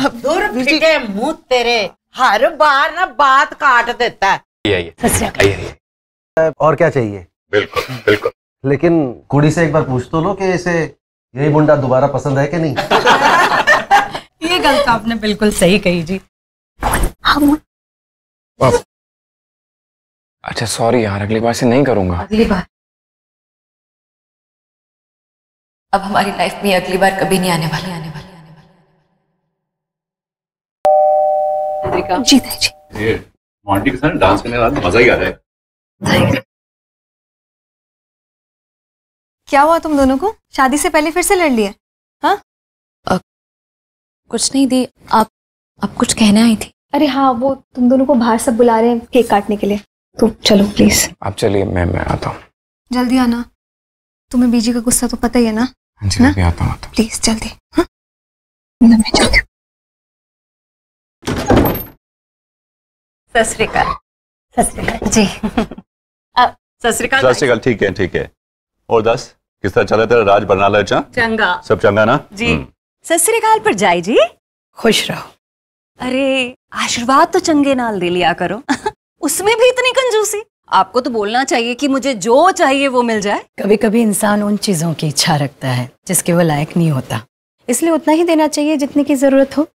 दूर फिटे मुंह तेरे हर बार ना बात काट देता है और क्या चाहिए बिल्कुल बिल्कुल लेकिन कुड़ी से एक बार पूछ तो लो कि इसे यही मुंडा दोबारा पसंद है कि नहीं ये गलत तो आपने बिल्कुल सही कही जी अच्छा सॉरी यार अगली बार से नहीं करूंगा अगली बार अब हमारी लाइफ में अगली बार कभी नहीं आने वाली आने वाली का जी जी ये मॉन्टी के साथ डांस करने वाला मजा ही आ रहा है क्या हुआ तुम दोनों को शादी से पहले फिर से लड़ लिया हाँ कुछ नहीं दी आप आप कुछ कहने आई थी अरे हाँ वो तुम दोनों को बाहर सब बुला रहे हैं केक काटने के लिए तो चलो प्लीज आप चलिए मैं मैं आता हूँ जल्दी आना तुम्हें बीजी का गुस्सा तो पता ही है ना हाँ जी ना? आता हूँ प्लीज जल्दी हाँ? मैं जाती हूँ जी ठीक है ठीक है और दस किस तरह चला तेरा राज चंगा सब चंगा ना जी हम्म। पर जाए जी खुश रहो अरे आशीर्वाद तो चंगे नाल दे लिया करो उसमें भी इतनी कंजूसी आपको तो बोलना चाहिए कि मुझे जो चाहिए वो मिल जाए कभी कभी इंसान उन चीजों की इच्छा रखता है जिसके वो लायक नहीं होता इसलिए उतना ही देना चाहिए जितने की जरूरत हो